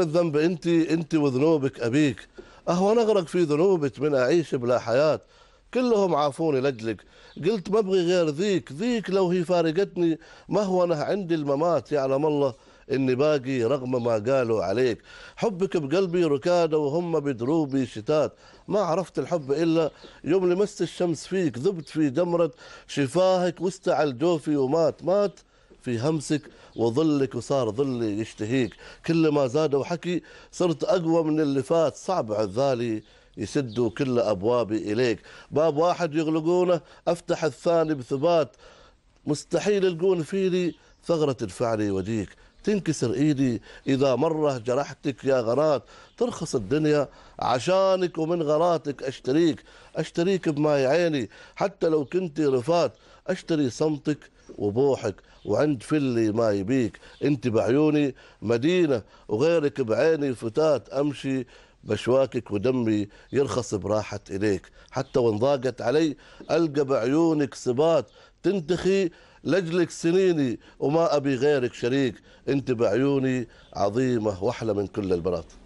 بالذنب أنت أنت وذنوبك أبيك أهو نغرق في ذنوبك من أعيش بلا حياة كلهم عافوني لجلك قلت ما أبغي غير ذيك ذيك لو هي فارقتني ما هو أنا عندي الممات يعلم الله إني باقي رغم ما قالوا عليك حبك بقلبي ركادة وهم بدروبي شتات ما عرفت الحب إلا يوم لمست الشمس فيك ذبت في جمرة شفاهك واستعل جوفي ومات مات في همسك وظلك وصار ظلي يشتهيك كل ما زادوا حكي صرت أقوى من اللي فات صعب عذالي يسدوا كل أبوابي إليك باب واحد يغلقونه أفتح الثاني بثبات مستحيل يلقون فيني ثغرة تدفعني وديك تنكسر ايدي اذا مره جرحتك يا غرات ترخص الدنيا عشانك ومن غراتك اشتريك اشتريك بماي عيني حتى لو كنت رفات اشتري صمتك وبوحك وعند فلي ما يبيك انت بعيوني مدينه وغيرك بعيني فتات امشي مشواكك ودمي يرخص براحة إليك حتى وإن ضاقت علي ألقى بعيونك سبات تنتخي لجلك سنيني وما أبي غيرك شريك أنت بعيوني عظيمة وأحلى من كل البرات